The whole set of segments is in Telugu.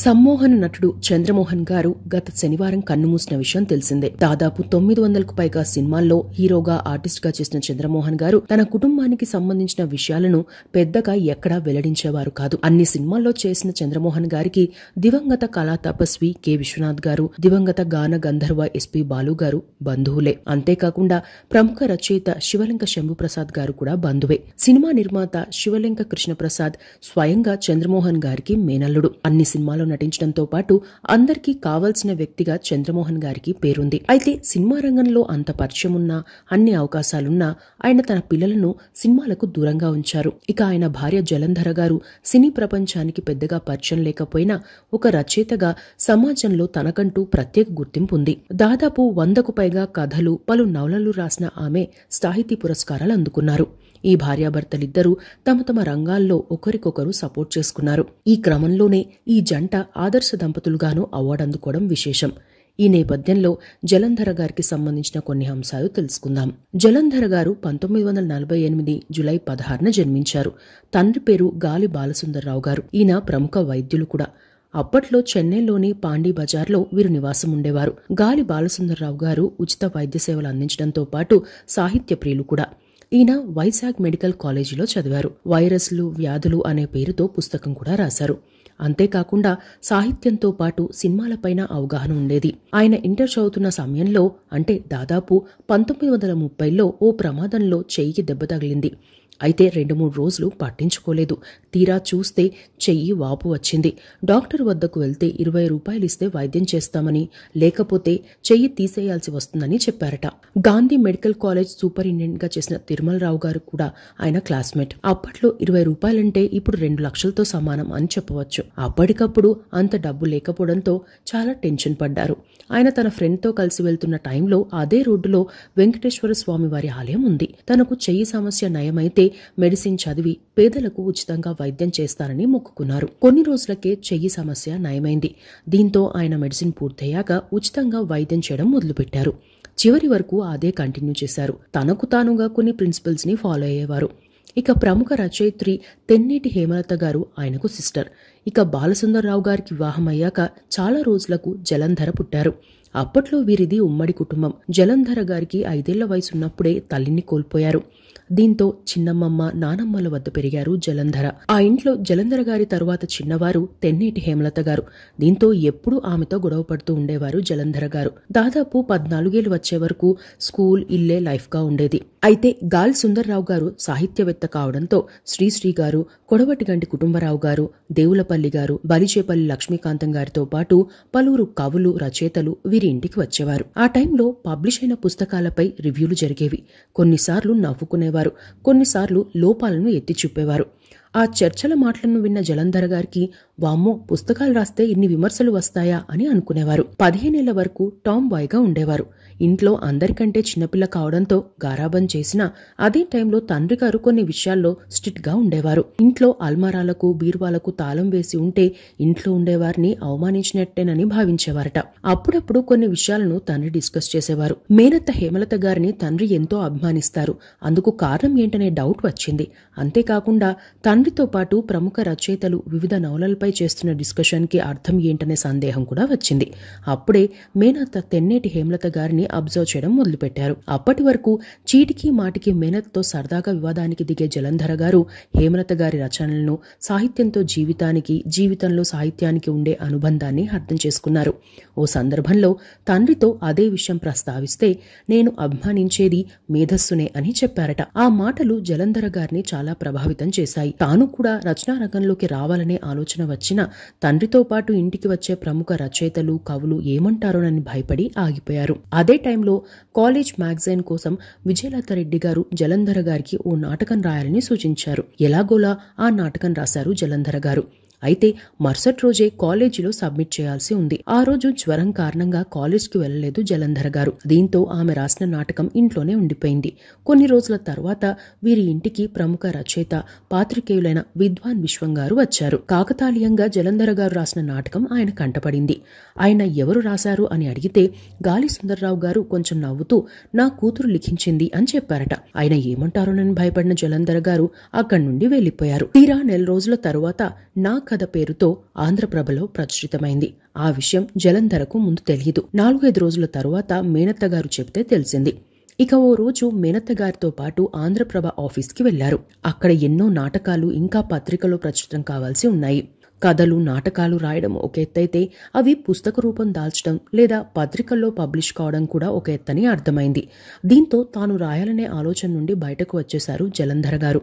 సమ్మోహన నటుడు చంద్రమోహన్ గారు గత శనివారం కన్నుమూసిన విషయం తెలిసిందే దాదాపు తొమ్మిది వందలకు పైగా సినిమాల్లో హీరోగా ఆర్టిస్ట్ గా చేసిన చంద్రమోహన్ గారు తన కుటుంబానికి సంబంధించిన విషయాలను పెద్దగా ఎక్కడా వెల్లడించేవారు కాదు అన్ని సినిమాల్లో చేసిన చంద్రమోహన్ గారికి దివంగత కళా తపస్వి కె విశ్వనాథ్ గారు దివంగత గాన గంధర్వ ఎస్పి బాలు గారు బంధువులే అంతేకాకుండా ప్రముఖ రచయిత శివలింక శంభుప్రసాద్ గారు కూడా బంధువే సినిమా నిర్మాత శివలింక కృష్ణప్రసాద్ స్వయంగా చంద్రమోహన్ గారికి మేనల్లుడు అన్ని సినిమాల్లో నటించడంతో పాటు అందరికీ కావాల్సిన వ్యక్తిగా చంద్రమోహన్ గారికి పేరుంది అయితే సినిమా రంగంలో అంత పరిచయం ఉన్నా అన్ని అవకాశాలున్నా ఆయన తన పిల్లలను సినిమాలకు దూరంగా ఉంచారు ఇక ఆయన భార్య జలంధర గారు సినీ ప్రపంచానికి పెద్దగా పరిచయం లేకపోయినా ఒక రచయితగా సమాజంలో తనకంటూ ప్రత్యేక గుర్తింపు ఉంది దాదాపు వందకు పైగా కథలు పలు నవలలు రాసిన ఆమె సాహితీ పురస్కారాలు అందుకున్నారు ఈ భార్యాభర్తలిద్దరూ తమ తమ రంగాల్లో ఒకరికొకరు సపోర్ట్ చేసుకున్నారు ఈ క్రమంలోనే ఈ జంట ఆదర్శ దంపతులుగాను అవార్డు అందుకోవడం విశేషం ఈ నేపథ్యంలో జలంధర గారికి సంబంధించిన కొన్ని అంశాలు తెలుసుకుందాం జలంధర గారు పంతొమ్మిది వందల నలభై ఎనిమిది జులై పదహారున జన్మించారు తండ్రి పేరు గాలి బాలసుందర్రావు గారు ఈయన ప్రముఖ వైద్యులు కూడా అప్పట్లో చెన్నైలోని పాండీ బజార్లో వీరు నివాసం ఉండేవారు గాలి బాలసుందర్రావు గారు ఉచిత వైద్య సేవలు అందించడంతో పాటు సాహిత్య ప్రియులు కూడా ఈయన వైజాగ్ మెడికల్ కాలేజీలో చదివారు వైరస్లు వ్యాధులు అనే పేరుతో పుస్తకం కూడా రాశారు అంతేకాకుండా సాహిత్యంతో పాటు సినిమాలపైన అవగాహన ఉండేది ఆయన ఇంటర్ చదువుతున్న సమయంలో అంటే దాదాపు పంతొమ్మిది వందల ముప్పైలో ఓ ప్రమాదంలో చేయికి దెబ్బ తగిలింది అయితే రెండు మూడు రోజులు పట్టించుకోలేదు తీరా చూస్తే చెయ్యి వాపు వచ్చింది డాక్టర్ వద్దకు వెళ్తే ఇరవై రూపాయలు ఇస్తే వైద్యం చేస్తామని లేకపోతే చెయ్యి తీసేయాల్సి వస్తుందని చెప్పారట గాంధీ మెడికల్ కాలేజ్ గా చేసిన తిరుమలరావు గారు కూడా ఆయన క్లాస్మేట్ అప్పట్లో ఇరవై రూపాయలంటే ఇప్పుడు రెండు లక్షలతో సమానం అని చెప్పవచ్చు అప్పటికప్పుడు అంత డబ్బు లేకపోవడంతో చాలా టెన్షన్ పడ్డారు ఆయన తన ఫ్రెండ్తో కలిసి వెళ్తున్న టైంలో అదే రోడ్డులో వెంకటేశ్వర స్వామి వారి ఆలయం ఉంది తనకు చెయ్యి సమస్య నయమైతే మెడిసిన్ చదివి పేదలకు ఉచితంగా వైద్యం చేస్తారని మొక్కుకున్నారు కొన్ని రోజులకే చెయ్యి సమస్య నయమైంది దీంతో ఆయన మెడిసిన్ పూర్తయ్యాక ఉచితంగా వైద్యం చేయడం మొదలుపెట్టారు చివరి వరకు అదే కంటిన్యూ చేశారు తనకు తానుగా కొన్ని ప్రిన్సిపల్స్ ని ఫాలో అయ్యేవారు ఇక ప్రముఖ రచయిత్రి తెన్నేటి హేమలత గారు ఆయనకు సిస్టర్ ఇక బాలసుందర్రావు గారికి వివాహమయ్యాక చాలా రోజులకు జలంధర పుట్టారు అప్పట్లో వీరిది ఉమ్మడి కుటుంబం జలంధర గారికి ఐదేళ్ల వయసున్నప్పుడే తల్లిని కోల్పోయారు దీంతో చిన్నమ్మమ్మ నానమ్మల వద్ద పెరిగారు జలంధర ఆ ఇంట్లో జలంధర గారి తరువాత చిన్నవారు తెన్నేటి హేమలత గారు దీంతో ఎప్పుడూ ఆమెతో గొడవ పడుతూ ఉండేవారు జలంధర గారు దాదాపు పద్నాలుగేళ్లు వచ్చే వరకు స్కూల్ ఇల్లే లైఫ్గా ఉండేది అయితే గాల్ సుందర్రావు గారు సాహిత్యవేత్త కావడంతో శ్రీశ్రీ గారు కొడవటిగంటి కుటుంబరావు గారు దేవులపల్లి బలిచేపల్లి గారు బలిచేపల్లి లక్ష్మీకాంతం గారితో పాటు పలువురు కవులు రచయితలు వీరి ఇంటికి వచ్చేవారు ఆ టైంలో పబ్లిష్ అయిన పుస్తకాలపై రివ్యూలు జరిగేవి కొన్నిసార్లు నవ్వుకునేవారు కొన్నిసార్లు లోపాలను ఎత్తి చూపేవారు ఆ చర్చల మాటలను విన్న జలంధర్ గారికి వామ్మో పుస్తకాలు రాస్తే ఇన్ని విమర్శలు వస్తాయా అని అనుకునేవారు పదిహేనేళ్ల వరకు టామ్ బాయ్గా ఉండేవారు ఇంట్లో అందరికంటే చిన్నపిల్ల కావడంతో గారాబం చేసినా అదే టైంలో తండ్రి గారు కొన్ని విషయాల్లో స్ట్రిక్ట్గా ఉండేవారు ఇంట్లో అల్మారాలకు బీరువాలకు తాళం వేసి ఉంటే ఇంట్లో ఉండేవారిని అవమానించినట్టేనని భావించేవారట అప్పుడప్పుడు కొన్ని విషయాలను తండ్రి డిస్కస్ చేసేవారు మేనత్త హేమలత గారిని తండ్రి ఎంతో అభిమానిస్తారు అందుకు కారణం ఏంటనే డౌట్ వచ్చింది అంతేకాకుండా తండ్రితో పాటు ప్రముఖ రచయితలు వివిధ నవలలపై విషయంపై చేస్తున్న డిస్కషన్కి అర్థం ఏంటనే సందేహం కూడా వచ్చింది అప్పుడే మేనత్త తెన్నేటి హేమలత గారిని అబ్జర్వ్ చేయడం మొదలుపెట్టారు అప్పటి వరకు చీటికి మాటికి మేనత్తో సరదాగా వివాదానికి దిగే జలంధర గారు హేమలత గారి రచనలను సాహిత్యంతో జీవితానికి జీవితంలో సాహిత్యానికి ఉండే అనుబంధాన్ని అర్థం చేసుకున్నారు ఓ సందర్భంలో తండ్రితో అదే విషయం ప్రస్తావిస్తే నేను అభిమానించేది మేధస్సునే అని చెప్పారట ఆ మాటలు జలంధర గారిని చాలా ప్రభావితం చేశాయి తాను కూడా రచనా రంగంలోకి రావాలనే ఆలోచన వచ్చినా తండ్రితో పాటు ఇంటికి వచ్చే ప్రముఖ రచయితలు కవులు ఏమంటారోనని భయపడి ఆగిపోయారు అదే టైంలో కాలేజ్ మ్యాగజైన్ కోసం విజయలతారెడ్డి గారు జలంధర గారికి ఓ నాటకం రాయాలని సూచించారు ఎలాగోలా ఆ నాటకం రాశారు జలంధర గారు అయితే మరుసటి రోజే కాలేజీలో సబ్మిట్ చేయాల్సి ఉంది ఆ రోజు జ్వరం కారణంగా కాలేజీకి వెళ్లలేదు జలంధర్ గారు దీంతో ఆమె రాసిన నాటకం ఇంట్లోనే ఉండిపోయింది కొన్ని రోజుల తర్వాత వీరి ఇంటికి ప్రముఖ రచయిత పాత్రికేయులైన విద్వాన్ విశ్వం గారు వచ్చారు కాకతాళీయంగా జలంధర్ గారు రాసిన నాటకం ఆయన కంటపడింది ఆయన ఎవరు రాశారు అని అడిగితే గాలి సుందర్రావు గారు కొంచెం నవ్వుతూ నా కూతురు లిఖించింది అని చెప్పారట ఆయన ఏమంటారోనని భయపడిన జలంధర్ గారు అక్కడి నుండి వెళ్లిపోయారు తీరా నెల రోజుల తరువాత నా కథ పేరుతో ఆంధ్రప్రభలో ప్రచురితమైంది ఆ విషయం జలంధరకు ముందు తెలియదు నాలుగైదు రోజుల తరువాత మేనత్తగారు చెప్తే తెలిసింది ఇక ఓ రోజు మేనత్తగారితో పాటు ఆంధ్రప్రభ ఆఫీస్కి వెళ్లారు అక్కడ ఎన్నో నాటకాలు ఇంకా పత్రికలో ప్రచురితం కావాల్సి ఉన్నాయి కథలు నాటకాలు రాయడం ఒక ఎత్తైతే అవి పుస్తక రూపం దాల్చడం లేదా పత్రికల్లో పబ్లిష్ కావడం కూడా ఒక ఎత్తని అర్థమైంది దీంతో తాను రాయాలనే ఆలోచన నుండి బయటకు వచ్చేశారు జలంధర్ గారు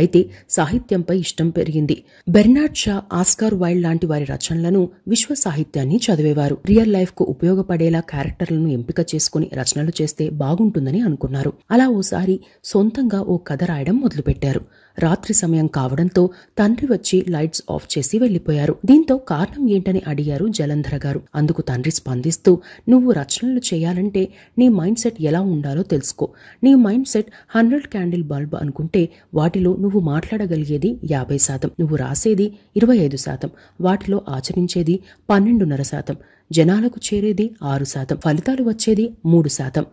అయితే సాహిత్యంపై ఇష్టం పెరిగింది బెర్నాడ్ షా ఆస్కార్ వైల్డ్ లాంటి వారి రచనలను విశ్వ సాహిత్యాన్ని చదివేవారు రియల్ లైఫ్ కు ఉపయోగపడేలా క్యారెక్టర్లను ఎంపిక చేసుకుని రచనలు చేస్తే బాగుంటుందని అనుకున్నారు అలా ఓసారి సొంతంగా ఓ కథ రాయడం మొదలుపెట్టారు రాత్రి సమయం కావడంతో తండ్రి వచ్చి లైట్స్ ఆఫ్ చేసి వెళ్లిపోయారు దీంతో కారణం ఏంటని అడిగారు జలంధర గారు అందుకు తండ్రి స్పందిస్తూ నువ్వు రచనలు చేయాలంటే నీ మైండ్ సెట్ ఎలా ఉండాలో తెలుసుకో నీ mind set hundred candle bulb అనుకుంటే వాటిలో నువ్వు మాట్లాడగలిగేది యాభై శాతం నువ్వు రాసేది ఇరవై ఐదు శాతం వాటిలో ఆచరించేది పన్నెండున్నర శాతం జనాలకు చేరేది ఆరు శాతం ఫలితాలు వచ్చేది మూడు శాతం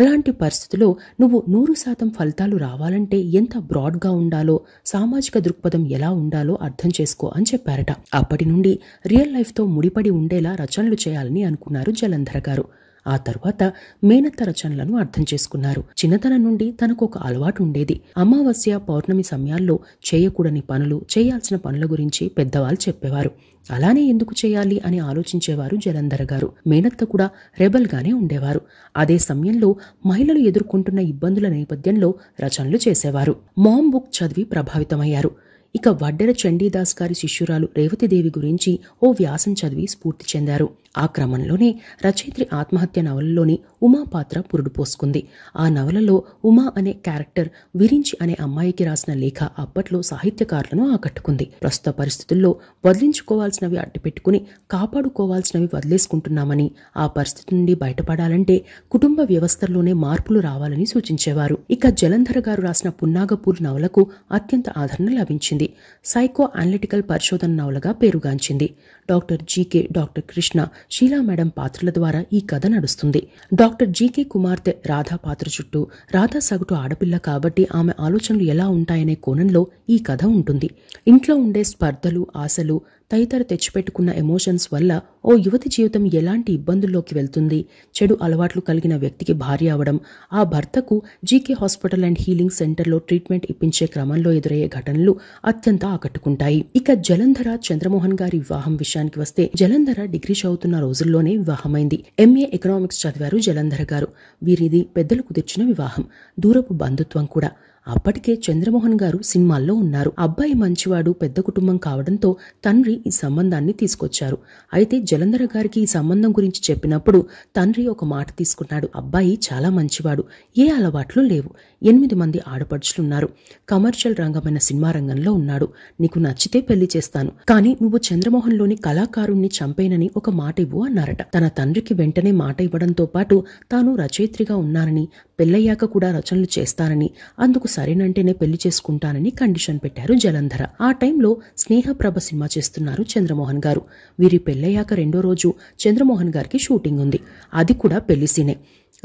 అలాంటి పరిస్థితిలో నువ్వు నూరు శాతం ఫలితాలు రావాలంటే ఎంత బ్రాడ్గా ఉండాలో సామాజిక దృక్పథం ఎలా ఉండాలో అర్థం చేసుకో అని చెప్పారట అప్పటి నుండి రియల్ లైఫ్తో ముడిపడి ఉండేలా రచనలు చేయాలని అనుకున్నారు జలంధర్ గారు ఆ తర్వాత మేనత్త రచనలను అర్థం చేసుకున్నారు చిన్నతనం నుండి తనకు ఒక అలవాటు ఉండేది అమావాస్య పౌర్ణమి సమయాల్లో చేయకూడని పనులు చేయాల్సిన పనుల గురించి పెద్దవాళ్ళు చెప్పేవారు అలానే ఎందుకు చేయాలి అని ఆలోచించేవారు జలంధర్ గారు మేనత్త కూడా రెబల్గానే ఉండేవారు అదే సమయంలో మహిళలు ఎదుర్కొంటున్న ఇబ్బందుల నేపథ్యంలో రచనలు చేసేవారు మామ్ బుక్ చదివి ప్రభావితమయ్యారు ఇక వడ్డెర చండీదాస్ గారి శిష్యురాలు రేవతిదేవి గురించి ఓ వ్యాసం చదివి స్ఫూర్తి చెందారు ఆ క్రమంలోనే రచయిత్రి ఆత్మహత్య నవలలోని ఉమా పాత్ర పురుడుపోసుకుంది ఆ నవలలో ఉమా అనే క్యారెక్టర్ విరించి అనే అమ్మాయికి రాసిన లేఖ అప్పట్లో సాహిత్యకారులను ఆకట్టుకుంది ప్రస్తుత పరిస్థితుల్లో వదిలించుకోవాల్సినవి అడ్డుపెట్టుకుని కాపాడుకోవాల్సినవి వదిలేసుకుంటున్నామని ఆ పరిస్థితి నుండి బయటపడాలంటే కుటుంబ వ్యవస్థల్లోనే మార్పులు రావాలని సూచించేవారు ఇక జలంధర గారు రాసిన పున్నాగపూర్ నవలకు అత్యంత ఆదరణ లభించింది సైకో అనలిటికల్ పరిశోధన నవలగా పేరుగాంచింది doctor GK doctor Krishna Sheela madam పాత్రల ద్వారా ఈ కథ నడుస్తుంది డాక్టర్ జీకే కుమార్తె రాధా పాత్ర చుట్టూ రాధా సగటు ఆడపిల్ల కాబట్టి ఆమె ఆలోచనలు ఎలా ఉంటాయనే కోణంలో ఈ కథ ఉంటుంది ఇంట్లో ఉండే స్పర్ధలు ఆశలు తదితర తెచ్చిపెట్టుకున్న ఎమోషన్స్ వల్ల ఓ యువతి జీవితం ఎలాంటి ఇబ్బందుల్లోకి వెళ్తుంది చెడు అలవాట్లు కలిగిన వ్యక్తికి భార్య అవడం ఆ భర్తకు జీకే హాస్పిటల్ అండ్ హీలింగ్ సెంటర్లో ట్రీట్మెంట్ ఇప్పించే క్రమంలో ఎదురయ్యే ఘటనలు అత్యంత ఆకట్టుకుంటాయి ఇక జలంధర చంద్రమోహన్ గారి వివాహం విషయానికి వస్తే జలంధర డిగ్రీ చదువుతున్న రోజుల్లోనే వివాహమైంది ఎంఏ ఎకనామిక్స్ చదివారు జలంధర గారు వీరిది పెద్దలు కుదిర్చిన వివాహం దూరపు బంధుత్వం కూడా అప్పటికే చంద్రమోహన్ గారు సినిమాల్లో ఉన్నారు అబ్బాయి మంచివాడు పెద్ద కుటుంబం కావడంతో తండ్రి ఈ సంబంధాన్ని తీసుకొచ్చారు అయితే జలంధర గారికి ఈ సంబంధం గురించి చెప్పినప్పుడు తండ్రి ఒక మాట తీసుకున్నాడు అబ్బాయి చాలా మంచివాడు ఏ అలవాట్లు లేవు ఎనిమిది మంది ఆడపడుచులున్నారు కమర్షియల్ రంగమైన సినిమా రంగంలో ఉన్నాడు నీకు నచ్చితే పెళ్లి చేస్తాను కానీ నువ్వు చంద్రమోహన్లోని కళాకారుణ్ణి చంపేనని ఒక మాట ఇవ్వు అన్నారట తన తండ్రికి వెంటనే మాట ఇవ్వడంతో పాటు తాను రచయిత్రిగా ఉన్నానని పెళ్ళయ్యాక కూడా రచనలు చేస్తానని అందుకు సరేనంటేనే పెళ్లి చేసుకుంటానని కండిషన్ పెట్టారు జలంధర ఆ టైంలో స్నేహప్రభ సినిమా చేస్తున్నారు చంద్రమోహన్ గారు వీరి పెళ్ళయ్యాక రెండో రోజు చంద్రమోహన్ గారికి షూటింగ్ ఉంది అది కూడా పెళ్లి సినే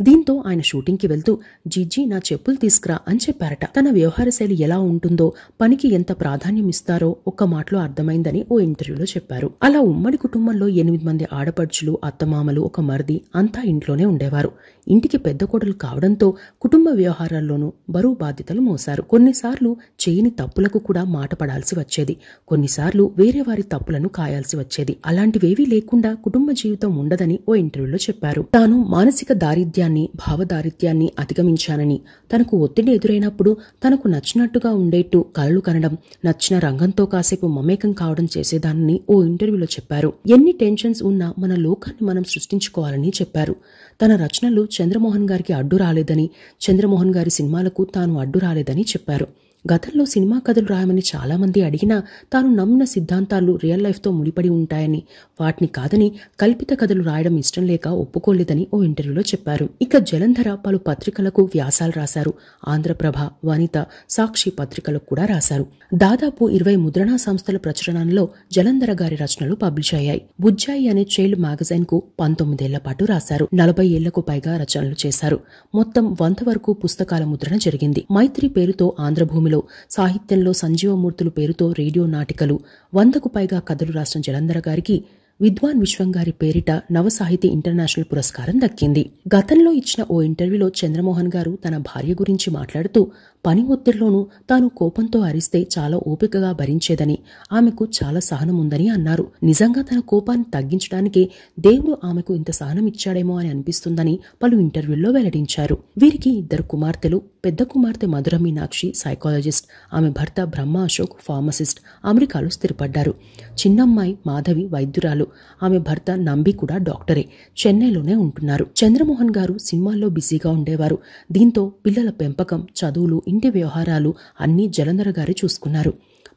దీంతో ఆయన షూటింగ్కి వెళ్తూ జిజ్జి నా చెప్పులు తీసుకురా అని చెప్పారట తన వ్యవహార శైలి ఎలా ఉంటుందో పనికి ఎంత ప్రాధాన్యం ఇస్తారో ఒక్క మాటలో అర్థమైందని ఓ ఇంటర్వ్యూలో చెప్పారు అలా ఉమ్మడి కుటుంబంలో ఎనిమిది మంది ఆడపడుచులు అత్తమామలు ఒక మరిది అంతా ఇంట్లోనే ఉండేవారు ఇంటికి పెద్ద కోడలు కావడంతో కుటుంబ వ్యవహారాల్లోనూ బరువు బాధ్యతలు మోశారు కొన్నిసార్లు చేయని తప్పులకు కూడా మాట పడాల్సి వచ్చేది కొన్నిసార్లు వేరే వారి తప్పులను కాయాల్సి వచ్చేది అలాంటివేవీ లేకుండా కుటుంబ జీవితం ఉండదని ఓ ఇంటర్వ్యూలో చెప్పారు తాను మానసిక దారిద్ర్యాన్ని దారిద్ర్యాన్ని భావదారిత్యాన్ని అధిగమించానని తనకు ఒత్తిడి ఎదురైనప్పుడు తనకు నచ్చినట్టుగా ఉండేట్టు కలలు కనడం నచ్చిన రంగంతో కాసేపు మమేకం కావడం చేసేదానని ఓ ఇంటర్వ్యూలో చెప్పారు ఎన్ని టెన్షన్స్ ఉన్నా మన లోకాన్ని మనం సృష్టించుకోవాలని చెప్పారు తన రచనలు చంద్రమోహన్ గారికి అడ్డు రాలేదని చంద్రమోహన్ గారి సినిమాలకు తాను అడ్డు రాలేదని చెప్పారు గతంలో సినిమా కథలు రాయమని చాలామంది అడిగినా తాను నమ్మిన సిద్ధాంతాలు రియల్ లైఫ్తో ముడిపడి ఉంటాయని వాటిని కాదని కల్పిత కథలు రాయడం ఇష్టం లేక ఒప్పుకోలేదని ఓ ఇంటర్వ్యూలో చెప్పారు ఇక జలంధర పలు పత్రికలకు వ్యాసాలు రాశారు ఆంధ్రప్రభ వనిత సాక్షి పత్రికలకు కూడా రాశారు దాదాపు ఇరవై ముద్రణా సంస్థల ప్రచురణలో జలంధర గారి రచనలు పబ్లిష్ అయ్యాయి బుజ్జాయి అనే చైల్డ్ మ్యాగజైన్ కు పంతొమ్మిదేళ్ల పాటు రాశారు నలభై ఏళ్లకు పైగా రచనలు చేశారు మొత్తం వంత వరకు పుస్తకాల ముద్రణ జరిగింది మైత్రి పేరుతో ఆంధ్రభూమిలో సాహిత్యంలో సాహిత్యంలో సంజీవమూర్తులు పేరుతో రేడియో నాటికలు వందకు పైగా కథలు రాసిన జలంధర గారికి విద్వాన్ విశ్వంగారి పేరిట నవసాహితీ ఇంటర్నేషనల్ పురస్కారం దక్కింది గతంలో ఇచ్చిన ఓ ఇంటర్వ్యూలో చంద్రమోహన్ గారు తన భార్య గురించి మాట్లాడుతూ పని ఒత్తిడిలోనూ తాను కోపంతో అరిస్తే చాలా ఓపికగా భరించేదని ఆమెకు చాలా సహనం ఉందని అన్నారు నిజంగా తన కోపాన్ని తగ్గించడానికే దేవుడు ఆమెకు ఇంత సహనం ఇచ్చాడేమో అని అనిపిస్తుందని పలు ఇంటర్వ్యూల్లో వెల్లడించారు వీరికి ఇద్దరు కుమార్తెలు పెద్ద కుమార్తె మధుర మీనాక్షి సైకాలజిస్ట్ ఆమె భర్త బ్రహ్మ అశోక్ ఫార్మసిస్ట్ అమెరికాలో స్థిరపడ్డారు చిన్నమ్మాయి మాధవి వైద్యురాలు ఆమె భర్త నంబి కూడా డాక్టరే చెన్నైలోనే ఉంటున్నారు చంద్రమోహన్ గారు సినిమాల్లో బిజీగా ఉండేవారు దీంతో పిల్లల పెంపకం చదువులు ఇంటి వ్యవహారాలు అన్నీ జలంధర గారు చూసుకున్నారు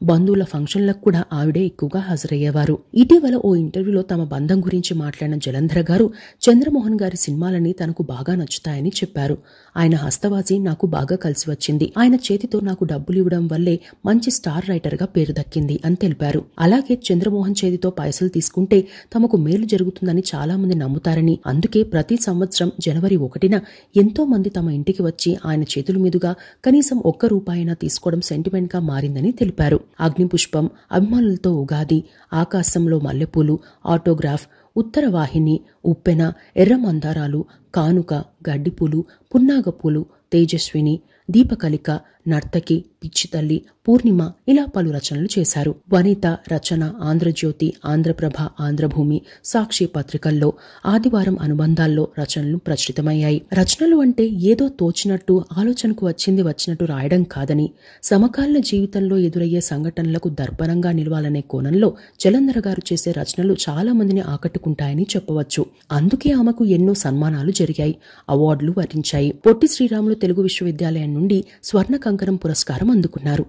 బంధువుల ఫంక్షన్లకు కూడా ఆవిడే ఎక్కువగా హాజరయ్యేవారు ఇటీవల ఓ ఇంటర్వ్యూలో తమ బంధం గురించి మాట్లాడిన జలంధర్ గారు చంద్రమోహన్ గారి సినిమాలని తనకు బాగా నచ్చుతాయని చెప్పారు ఆయన హస్తవాజీ నాకు బాగా కలిసి వచ్చింది ఆయన చేతితో నాకు డబ్బులు ఇవ్వడం వల్లే మంచి స్టార్ రైటర్గా పేరు దక్కింది అని తెలిపారు అలాగే చంద్రమోహన్ చేతితో పైసలు తీసుకుంటే తమకు మేలు జరుగుతుందని చాలా మంది నమ్ముతారని అందుకే ప్రతి సంవత్సరం జనవరి ఒకటిన ఎంతో మంది తమ ఇంటికి వచ్చి ఆయన చేతుల మీదుగా కనీసం ఒక్క రూపాయినా తీసుకోవడం సెంటిమెంట్గా మారిందని తెలిపారు అగ్నిపుష్పం అభిమానులతో ఉగాది ఆకాశంలో మల్లెపూలు ఆటోగ్రాఫ్ ఉత్తర వాహిని ఉప్పెన ఎర్ర మందారాలు కానుక గడ్డిపూలు పున్నాగపూలు తేజస్విని దీపకలిక నర్తకి పిచ్చితల్లి పూర్ణిమ ఇలా పలు రచనలు చేశారు వనిత రచన ఆంధ్రజ్యోతి ఆంధ్రప్రభ ఆంధ్రభూమి సాక్షి పత్రికల్లో ఆదివారం అనుబంధాల్లో రచనలు ప్రచురితమయ్యాయి రచనలు అంటే ఏదో తోచినట్టు ఆలోచనకు వచ్చింది వచ్చినట్టు రాయడం కాదని సమకాలీన జీవితంలో ఎదురయ్యే సంఘటనలకు దర్పణంగా నిలవాలనే కోణంలో జలంధర గారు చేసే రచనలు చాలా మందిని ఆకట్టుకుంటాయని చెప్పవచ్చు అందుకే ఆమెకు ఎన్నో సన్మానాలు జరిగాయి అవార్డులు వరించాయి పొట్టి శ్రీరాములు తెలుగు విశ్వవిద్యాలయం నుండి స్వర్ణ కంకణం పురస్కారం అందుకున్నారు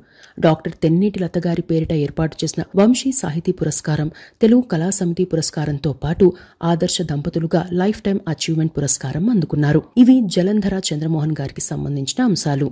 డాక్టర్ తెన్నేటి లతగారి పేరిట ఏర్పాటు చేసిన వంశీ సాహితీ పురస్కారం తెలుగు కళా సమితి పురస్కారంతో పాటు ఆదర్శ దంపతులుగా లైఫ్ టైం అచీవ్మెంట్ పురస్కారం అందుకున్నారు ఇవి జలంధర చంద్రమోహన్ గారికి సంబంధించిన అంశాలు